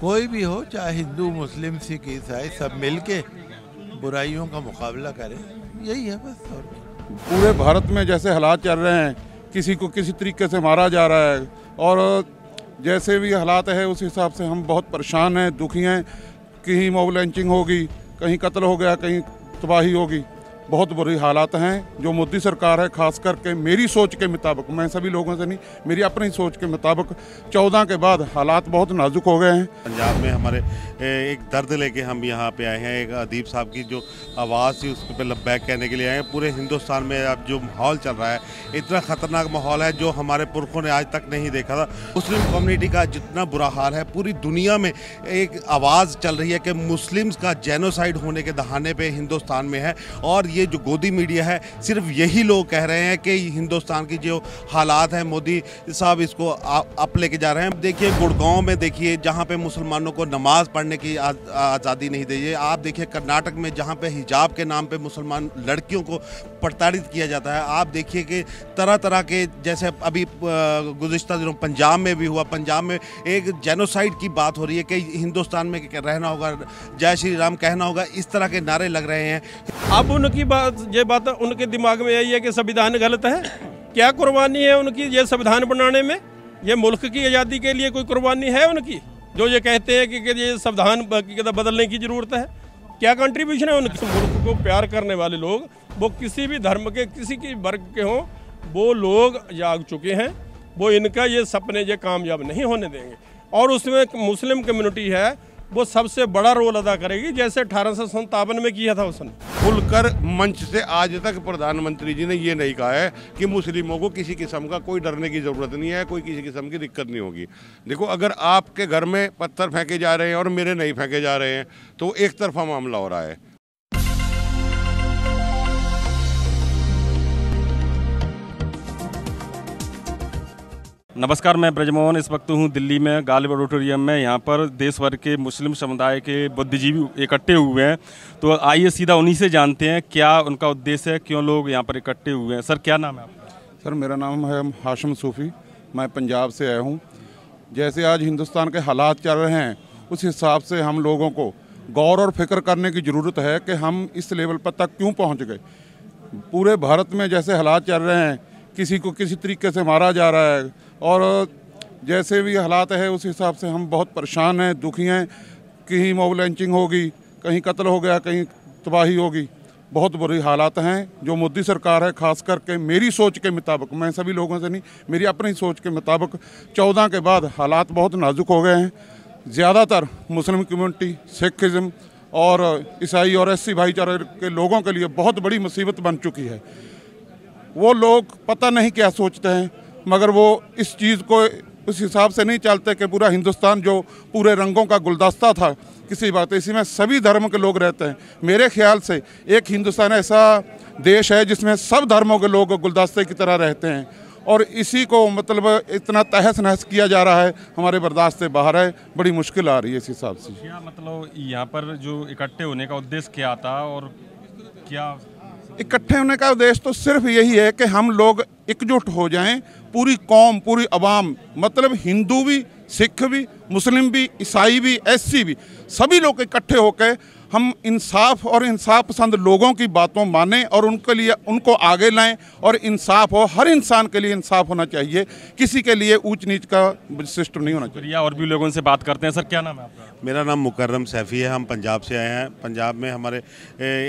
कोई भी हो चाहे हिंदू मुस्लिम सिख ईसाई सब मिल के बुराइयों का मुकाबला करें यही है बस और पूरे भारत में जैसे हालात चल रहे हैं किसी को किसी तरीके से मारा जा रहा है और जैसे भी हालात है उस हिसाब से हम बहुत परेशान हैं दुखी हैं कहीं मोब होगी कहीं कत्ल हो गया कहीं तबाही होगी बहुत बुरी हालात हैं जो मोदी सरकार है खास करके मेरी सोच के मुताबिक मैं सभी लोगों से नहीं मेरी अपनी सोच के मुताबिक चौदह के बाद हालात बहुत नाजुक हो गए हैं पंजाब में हमारे एक दर्द लेके हम यहाँ पे आए हैं एक अदीब साहब की जो आवाज़ थी उस पर लब्बैक कहने के लिए आए हैं पूरे हिंदुस्तान में अब जो माहौल चल रहा है इतना ख़तरनाक माहौल है जो हमारे पुरखों ने आज तक नहीं देखा था मुस्लिम कम्यूनिटी का जितना बुरा हाल है पूरी दुनिया में एक आवाज़ चल रही है कि मुस्लिम्स का जेनोसाइड होने के दहाने पर हिंदुस्तान में है और ये ये जो गोदी मीडिया है सिर्फ यही लोग कह रहे हैं कि हिंदुस्तान की जो हालात हैं मोदी साहब इसको अप लेके जा रहे हैं देखिए गुड़गांव में देखिए जहाँ पे मुसलमानों को नमाज पढ़ने की आज़ादी नहीं दी आप देखिए कर्नाटक में जहाँ पे हिजाब के नाम पे मुसलमान लड़कियों को प्रताड़ित किया जाता है आप देखिए कि तरह तरह के जैसे अभी गुजशत दिनों पंजाब में भी हुआ पंजाब में एक जेनोसाइड की बात हो रही है कि हिंदुस्तान में रहना होगा जय श्री राम कहना होगा इस तरह के नारे लग रहे हैं अब उनकी बात ये बात उनके दिमाग में यही है कि संविधान गलत है क्या कुर्बानी है उनकी ये संविधान बनाने में ये मुल्क की आज़ादी के लिए कोई कुर्बानी है उनकी जो ये कहते हैं कि, कि ये संविधान बदलने की ज़रूरत है क्या कंट्रीब्यूशन है उनके मुल्क को प्यार करने वाले लोग वो किसी भी धर्म के किसी के वर्ग के हों वो लोग जाग चुके हैं वो इनका ये सपने ये कामयाब नहीं होने देंगे और उसमें मुस्लिम कम्युनिटी है वो सबसे बड़ा रोल अदा करेगी जैसे अठारह में किया था उसने खुलकर मंच से आज तक प्रधानमंत्री जी ने ये नहीं कहा है कि मुस्लिमों को किसी किस्म का कोई डरने की ज़रूरत नहीं है कोई किसी किस्म की दिक्कत नहीं होगी देखो अगर आपके घर में पत्थर फेंके जा रहे हैं और मेरे नहीं फेंके जा रहे हैं तो एक तरफा मामला हो रहा है नमस्कार मैं ब्रजमोहन इस वक्त हूँ दिल्ली में गालिब ऑडिटोरियम में यहाँ पर देश भर के मुस्लिम समुदाय के बुद्धिजीवी इकट्ठे हुए हैं तो आइए सीधा उन्हीं से जानते हैं क्या उनका उद्देश्य है क्यों लोग यहाँ पर इकट्ठे हुए हैं सर क्या नाम है आपका सर मेरा नाम है हाशम सूफ़ी मैं पंजाब से आया हूँ जैसे आज हिंदुस्तान के हालात चल रहे हैं उस हिसाब से हम लोगों को गौर और फिक्र करने की ज़रूरत है कि हम इस लेवल पर तक क्यों पहुँच गए पूरे भारत में जैसे हालात चल रहे हैं किसी को किसी तरीके से मारा जा रहा है और जैसे भी हालात है उस हिसाब से हम बहुत परेशान हैं दुखी हैं कहीं मोब लैंचिंग होगी कहीं कत्ल हो गया कहीं तबाही होगी बहुत बुरी हालात हैं जो मोदी सरकार है खास करके मेरी सोच के मुताबिक मैं सभी लोगों से नहीं मेरी अपनी सोच के मुताबिक चौदह के बाद हालात बहुत नाजुक हो गए हैं ज़्यादातर मुस्लिम कम्यूनिटी सिखिज़म और ईसाई और एस भाईचारे के लोगों के लिए बहुत बड़ी मुसीबत बन चुकी है वो लोग पता नहीं क्या सोचते हैं मगर वो इस चीज़ को उस हिसाब से नहीं चलते कि पूरा हिंदुस्तान जो पूरे रंगों का गुलदस्ता था किसी बात इसी में सभी धर्म के लोग रहते हैं मेरे ख्याल से एक हिंदुस्तान ऐसा देश है जिसमें सब धर्मों के लोग गुलदस्ते की तरह रहते हैं और इसी को मतलब इतना तहस नहस किया जा रहा है हमारे बर्दाश्त से बाहर है बड़ी मुश्किल आ रही है इस हिसाब से क्या मतलब यहाँ पर जो इकट्ठे होने का उद्देश्य क्या था और क्या इकट्ठे होने का उद्देश्य तो सिर्फ यही है कि हम लोग एकजुट हो जाएं पूरी कौम पूरी आवाम मतलब हिंदू भी सिख भी मुस्लिम भी ईसाई भी एससी भी सभी लोग इकट्ठे होकर हम इंसाफ और इंसाफ पसंद लोगों की बातों माने और उनके लिए उनको आगे लाएं और इंसाफ हो हर इंसान के लिए इंसाफ होना चाहिए किसी के लिए ऊंच नीच का सिस्टम नहीं होना चाहिए और भी लोगों से बात करते हैं सर क्या नाम है आपका मेरा नाम मुकर्रम सैफ़ी है हम पंजाब से आए हैं पंजाब में हमारे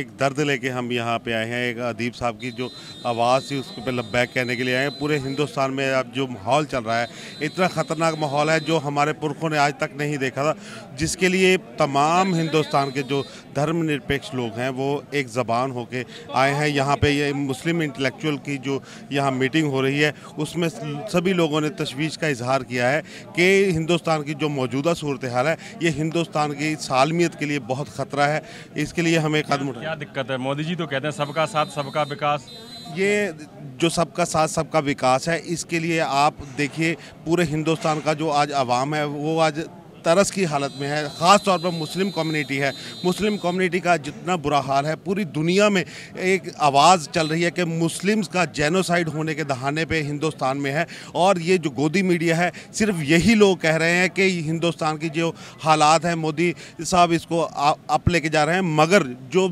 एक दर्द लेके हम यहाँ पे आए हैं एक अदीब साहब की जो आवाज़ थी उसके पे लब्बैक कहने के लिए आए हैं पूरे हिंदुस्तान में अब जो माहौल चल रहा है इतना ख़तरनाक माहौल है जो हमारे पुरखों ने आज तक नहीं देखा था जिसके लिए तमाम हिंदुस्तान के जो धर्मनिरपेक्ष लोग हैं वो एक ज़बान होके आए हैं यहाँ पे ये मुस्लिम इंटेलेक्चुअल की जो यहाँ मीटिंग हो रही है उसमें सभी लोगों ने तशवीश का इजहार किया है कि हिंदुस्तान की जो मौजूदा सूरत हाल है ये हिंदुस्तान की सालमियत के लिए बहुत ख़तरा है इसके लिए हमें कदम उठा क्या दिक्कत है मोदी जी तो कहते हैं सबका साथ सबका विकास ये जो सबका साथ सबका विकास है इसके लिए आप देखिए पूरे हिंदुस्तान का जो आज आवाम है वो आज तरस की हालत में है ख़ास तौर पर मुस्लिम कम्युनिटी है मुस्लिम कम्युनिटी का जितना बुरा हाल है पूरी दुनिया में एक आवाज़ चल रही है कि मुस्लिम्स का जेनोसाइड होने के दहाने पे हिंदुस्तान में है और ये जो गोदी मीडिया है सिर्फ यही लोग कह रहे हैं कि हिंदुस्तान की जो हालात हैं मोदी साहब इसको अप लेके जा रहे हैं मगर जो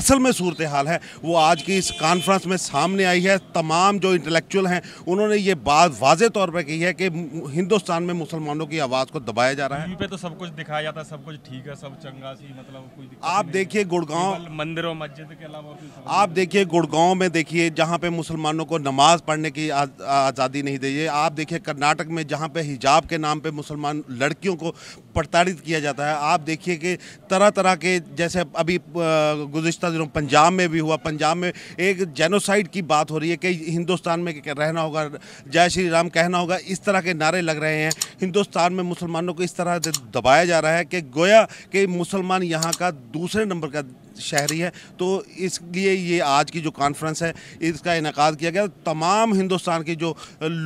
असल में सूरत हाल है वो आज की इस कॉन्फ्रेंस में सामने आई है तमाम जो इंटेलेक्चुअल हैं उन्होंने ये बात वाज तौर पर कही है कि हिंदुस्तान में मुसलमानों की आवाज़ को दबाया जा जा रहा है पे तो सब कुछ दिखाया जाता है सब कुछ ठीक है सब चंगा सी मतलब कोई आप देखिए गुड़गांव मंदिरों मस्जिद के अलावा आप देखिए गुड़गांव में देखिए जहाँ पे मुसलमानों को नमाज पढ़ने की आज़ादी नहीं दी है आप देखिए कर्नाटक में जहाँ पे हिजाब के नाम पे मुसलमान लड़कियों को प्रताड़ित किया जाता है आप देखिए कि तरह तरह के जैसे अभी गुजशत दिनों पंजाब में भी हुआ पंजाब में एक जेनोसाइड की बात हो रही है कि हिंदुस्तान में रहना होगा जय श्री राम कहना होगा इस तरह के नारे लग रहे हैं हिंदुस्तान में मुसलमानों को इस तरह दबाया जा रहा है कि गोया कि मुसलमान यहाँ का दूसरे नंबर का शहरी है तो इसलिए ये आज की जो कॉन्फ्रेंस है इसका इनका किया गया तमाम हिंदुस्तान के जो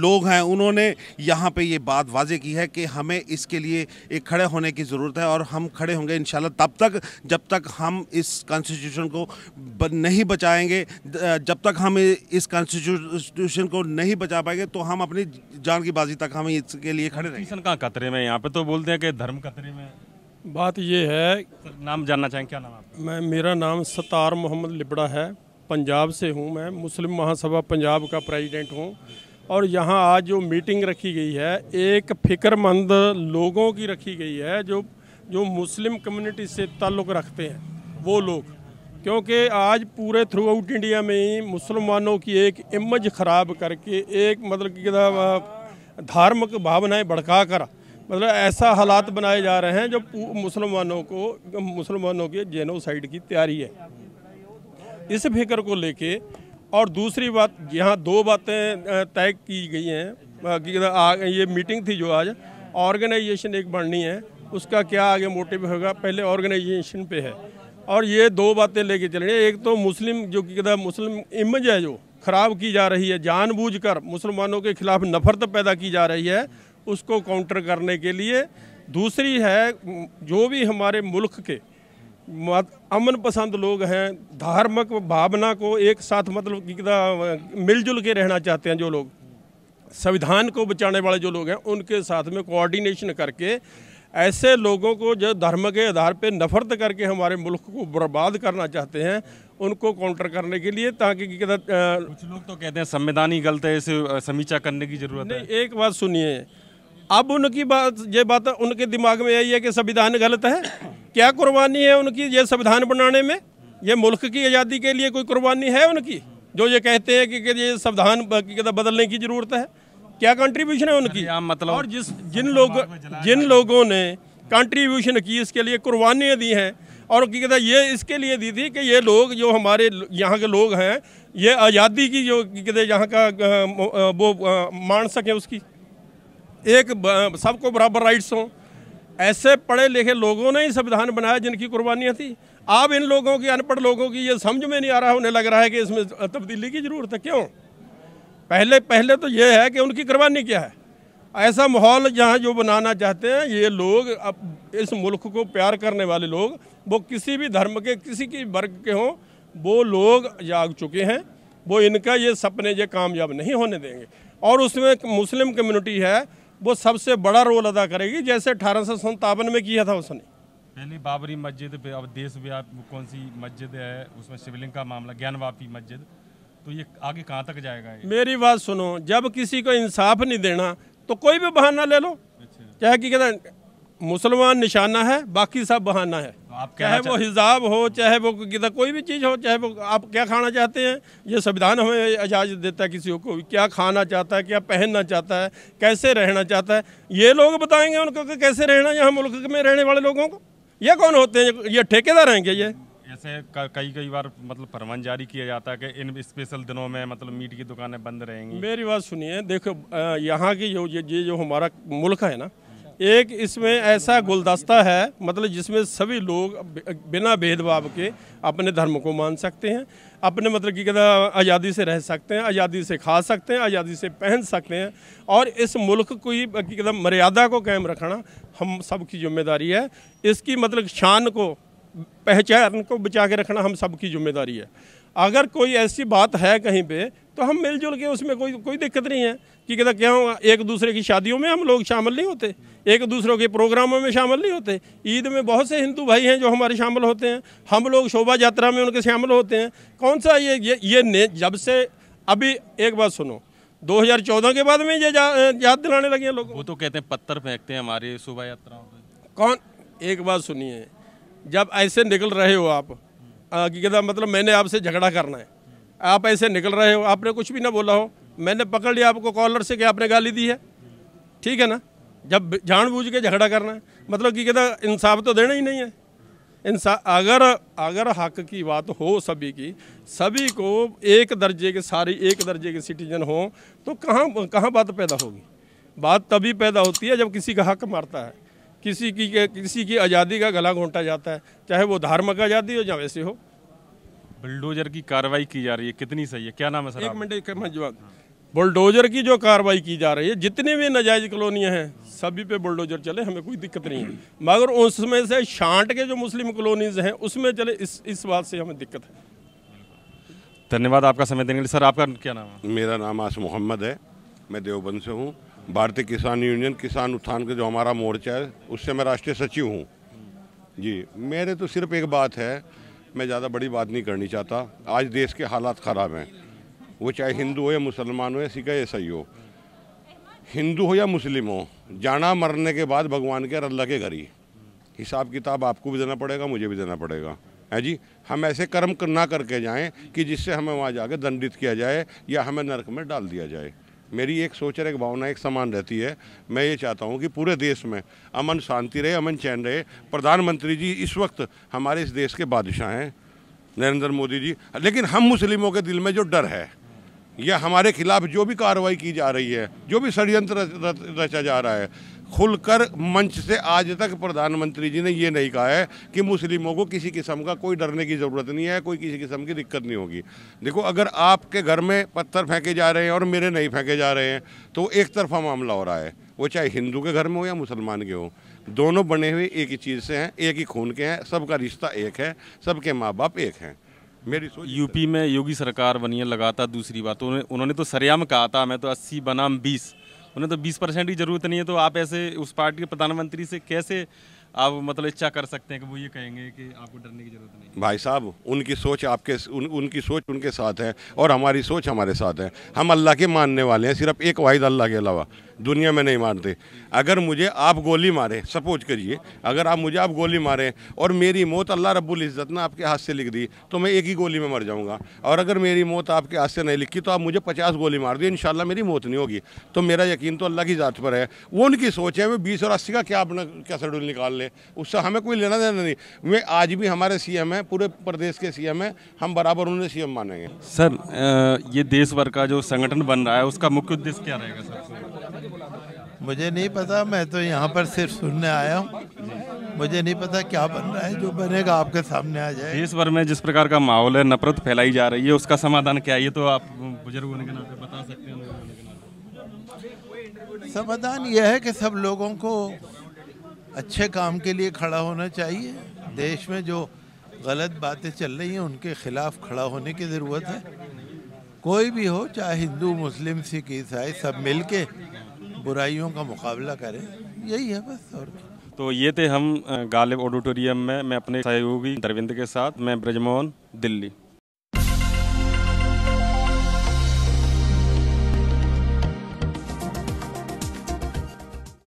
लोग हैं उन्होंने यहाँ पे ये बात वाजे की है कि हमें इसके लिए एक खड़े होने की ज़रूरत है और हम खड़े होंगे इन तब तक जब तक हम इस कॉन्स्टिट्यूशन को ब, नहीं बचाएंगे जब तक हम इस कॉन्स्टिट्यूशन को नहीं बचा पाएंगे तो हम अपनी जान की बाजी तक हम इसके लिए खड़े रहेंगे कहाँ खतरे में यहाँ पर तो बोलते हैं कि धर्म कतरे में बात ये है नाम जानना चाहें क्या नाम आपका मैं मेरा नाम सतार मोहम्मद लिबड़ा है पंजाब से हूँ मैं मुस्लिम महासभा पंजाब का प्रेसिडेंट हूँ और यहाँ आज जो मीटिंग रखी गई है एक फिक्रमंद लोगों की रखी गई है जो जो मुस्लिम कम्युनिटी से ताल्लुक़ रखते हैं वो लोग क्योंकि आज पूरे थ्रू आउट इंडिया में ही मुसलमानों की एक इमेज ख़राब करके एक मतलब कि धार्मिक भावनाएं भड़का कर मतलब ऐसा हालात बनाए जा रहे हैं जो मुसलमानों को मुसलमानों के जेनोसाइड की तैयारी है इस फिक्र को लेके और दूसरी बात यहाँ दो बातें तय की गई हैं ये मीटिंग थी जो आज ऑर्गेनाइजेशन एक बढ़नी है उसका क्या आगे मोटिव होगा पहले ऑर्गेनाइजेशन पे है और ये दो बातें लेके चलनी है एक तो मुस्लिम जो कि मुस्लिम इमेज है जो खराब की जा रही है जानबूझकर मुसलमानों के खिलाफ नफरत पैदा की जा रही है उसको काउंटर करने के लिए दूसरी है जो भी हमारे मुल्क के अमन पसंद लोग हैं धार्मिक भावना को एक साथ मतलब मिलजुल के रहना चाहते हैं जो लोग संविधान को बचाने वाले जो लोग हैं उनके साथ में कोऑर्डिनेशन करके ऐसे लोगों को जो धर्म के आधार पर नफरत करके हमारे मुल्क को बर्बाद करना चाहते हैं उनको काउंटर करने के लिए ताकि कुछ लोग तो कहते हैं संविधान ही गलत है इसे समीक्षा करने की जरूरत है एक बात सुनिए अब उनकी बात ये बात उनके दिमाग में यही है कि संविधान गलत है क्या कुर्बानी है उनकी ये संविधान बनाने में ये मुल्क की आज़ादी के लिए कोई कुर्बानी है उनकी जो ये कहते हैं कि, कि ये संविधान बदलने की ज़रूरत है क्या कंट्रीब्यूशन है उनकी मतलब और जिस जिन लोग जिन लोगों ने कंट्रीब्यूशन की इसके लिए कुर्बानियाँ दी हैं और क्या कहता ये इसके लिए दी थी कि ये लोग जो हमारे यहाँ के लोग हैं ये आज़ादी की जो कहते यहाँ का वो मान सकें उसकी एक सबको बराबर राइट्स हों ऐसे पढ़े लिखे लोगों ने ही संविधान बनाया जिनकी कुर्बानियाँ थी आप इन लोगों की अनपढ़ लोगों की ये समझ में नहीं आ रहा उन्हें लग रहा है कि इसमें तब्दीली की ज़रूरत है क्यों पहले पहले तो ये है कि उनकी कुर्बानी क्या है ऐसा माहौल जहाँ जो बनाना चाहते हैं ये लोग अब इस मुल्क को प्यार करने वाले लोग वो किसी भी धर्म के किसी के वर्ग के हों वो लोग जाग चुके हैं वो इनका ये सपने ये कामयाब नहीं होने देंगे और उसमें मुस्लिम कम्युनिटी है वो सबसे बड़ा रोल अदा करेगी जैसे अठारह में किया था उसने पहली बाबरी मस्जिद पे अब देश कौन सी मस्जिद है उसमें शिवलिंग का मामला ज्ञान मस्जिद तो ये आगे कहाँ तक जाएगा ये? मेरी बात सुनो जब किसी को इंसाफ नहीं देना तो कोई भी बहाना ले लो चाहे अच्छा। कि कहते मुसलमान निशाना है बाकी सब बहाना है आप चाहे वो हिजाब हो चाहे वो कोई भी चीज़ हो चाहे वो आप क्या खाना चाहते हैं ये संविधान हमें इजाज़त देता है किसी को क्या खाना चाहता है क्या पहनना चाहता है कैसे रहना चाहता है ये लोग बताएंगे उनको कि कैसे रहना यहाँ मुल्क में रहने वाले लोगों को ये कौन होते हैं ये ठेकेदार हैं क्या ये ऐसे कई कई बार मतलब फरमान जारी किया जाता है कि इन स्पेशल दिनों में मतलब मीट की दुकानें बंद रहेंगी मेरी बात सुनिए देखो यहाँ की जो ये जो हमारा मुल्क है ना एक इसमें ऐसा गुलदस्ता है मतलब जिसमें सभी लोग बिना भेदभाव के अपने धर्म को मान सकते हैं अपने मतलब की कहते आज़ादी से रह सकते हैं आज़ादी से खा सकते हैं आज़ादी से पहन सकते हैं और इस मुल्क की कदम मर्यादा को कायम रखना हम सब की जिम्मेदारी है इसकी मतलब शान को पहचान को बचा के रखना हम सब की जिम्मेदारी है अगर कोई ऐसी बात है कहीं पे तो हम मिलजुल के उसमें कोई कोई दिक्कत नहीं है कि कहता क्या एक दूसरे की शादियों में हम लोग शामिल नहीं होते एक दूसरों के प्रोग्रामों में शामिल नहीं होते ईद में बहुत से हिंदू भाई हैं जो हमारे शामिल होते हैं हम लोग शोभा यात्रा में उनके शामिल होते हैं कौन सा ये ये, ये ने जब से अभी एक बात सुनो 2014 के बाद में ये याद दिलाने लगे हैं लोग वो तो कहते हैं पत्थर फेंकते हैं हमारी शोभा यात्राओं में कौन एक बात सुनिए जब ऐसे निकल रहे हो आप कहता मतलब मैंने आपसे झगड़ा करना है आप ऐसे निकल रहे हो आपने कुछ भी ना बोला हो मैंने पकड़ लिया आपको कॉलर से कि आपने गाली दी है ठीक है ना जब जानबूझ के झगड़ा करना है मतलब कि कहता इंसाफ तो देना ही नहीं है इंसा अगर अगर हक की बात हो सभी की सभी को एक दर्जे के सारी एक दर्जे के सिटीजन हो तो कहाँ कहाँ बात पैदा होगी बात तभी पैदा होती है जब किसी का हक मारता है किसी की किसी की आज़ादी का गला घोंटा जाता है चाहे वो धार्मिक आज़ादी हो या वैसे हो बुलडोजर की कार्रवाई की जा रही है कितनी सही है क्या नाम है सर एक मिनट एक मिनट जवाब बुलडोजर की जो कार्रवाई की जा रही है जितनी भी नजायज कॉलोनियाँ हैं सभी पे बुलडोजर चले हमें कोई दिक्कत नहीं है मगर उसमें से शांट के जो मुस्लिम कॉलोनीज हैं उसमें चले इस इस बात से हमें दिक्कत है धन्यवाद आपका समय देने के लिए सर आपका क्या नाम है मेरा नाम आस मोहम्मद है मैं देवबंद से हूँ भारतीय किसान यूनियन किसान उत्थान का जो हमारा मोर्चा है उससे मैं राष्ट्रीय सचिव हूँ जी मेरे तो सिर्फ एक बात है मैं ज़्यादा बड़ी बात नहीं करनी चाहता आज देश के हालात ख़राब हैं वो चाहे हिंदू हो या मुसलमान हो या सिख या ईसाई हो हिंदू हो या मुस्लिम हो जाना मरने के बाद भगवान के अल्लाह के घर ही हिसाब किताब आपको भी देना पड़ेगा मुझे भी देना पड़ेगा है जी हम ऐसे कर्म ना करके जाएं कि जिससे हमें वहाँ जाके दंडित किया जाए या हमें नरक में डाल दिया जाए मेरी एक सोच और एक भावना एक समान रहती है मैं ये चाहता हूँ कि पूरे देश में अमन शांति रहे अमन चैन रहे प्रधानमंत्री जी इस वक्त हमारे इस देश के बादशाह हैं नरेंद्र मोदी जी लेकिन हम मुस्लिमों के दिल में जो डर है या हमारे खिलाफ जो भी कार्रवाई की जा रही है जो भी षडयंत्र रचा जा रहा है खुलकर मंच से आज तक प्रधानमंत्री जी ने ये नहीं कहा है कि मुस्लिमों को किसी किस्म का कोई डरने की ज़रूरत नहीं है कोई किसी किस्म की दिक्कत नहीं होगी देखो अगर आपके घर में पत्थर फेंके जा रहे हैं और मेरे नहीं फेंके जा रहे हैं तो एक तरफा मामला हो रहा है वो चाहे हिंदू के घर में हो या मुसलमान के हो दोनों बने हुए एक ही चीज़ से हैं एक ही खून के हैं सबका रिश्ता एक है सबके माँ बाप एक हैं मेरी सोच यूपी में योगी सरकार बनी है लगातार दूसरी बात उन्होंने तो सरेआम कहा था मैं तो अस्सी बनाम बीस उन्हें तो बीस परसेंट की जरूरत नहीं है तो आप ऐसे उस पार्टी के प्रधानमंत्री से कैसे आप मतलब इच्छा कर सकते हैं कि वो ये कहेंगे कि आपको डरने की जरूरत नहीं भाई साहब उनकी सोच आपके उन, उनकी सोच उनके साथ है और हमारी सोच हमारे साथ है हम अल्लाह के मानने वाले हैं सिर्फ एक वाहिद अल्लाह के अलावा दुनिया में नहीं मारते अगर मुझे आप गोली मारें सपोज करिए अगर आप मुझे आप गोली मारें और मेरी मौत अल्लाह रब्बुल इज़्ज़त ने आपके हाथ से लिख दी तो मैं एक ही गोली में मर जाऊंगा और अगर मेरी मौत आपके हाथ से नहीं लिखी तो आप मुझे पचास गोली मार दिए इन मेरी मौत नहीं होगी तो मेरा यकीन तो अल्लाह की ज़ात पर है वो उनकी सोच है वो बीस और अस्सी का क्या अपना क्या शेड्यूल निकाल लें उससे हमें कोई लेना देना नहीं मैं आज भी हमारे सी एम है पूरे प्रदेश के सी एम है हम बराबर उन्हें सी एम मानेंगे सर ये देश भर का जो संगठन बन रहा है उसका मुख्य उद्देश्य क्या रहेगा सर मुझे नहीं पता मैं तो यहाँ पर सिर्फ सुनने आया हूँ मुझे नहीं पता क्या बन रहा है जो बनेगा आपके सामने आ जाए देश भर में जिस प्रकार का माहौल है नफरत फैलाई जा रही है उसका समाधान क्या है ये तो आप बुजुर्ग होने के नाते बता सकते हैं समाधान यह है कि सब लोगों को अच्छे काम के लिए खड़ा होना चाहिए देश में जो गलत बातें चल रही हैं उनके खिलाफ खड़ा होने की ज़रूरत है कोई भी हो चाहे हिंदू मुस्लिम सिख ईसाई सब मिल के बुराइयों का मुकाबला करें यही है बस और तो ये थे हम गालिब ऑडिटोरियम में मैं अपने सहयोगी दरविंद के साथ मैं ब्रजमोहन दिल्ली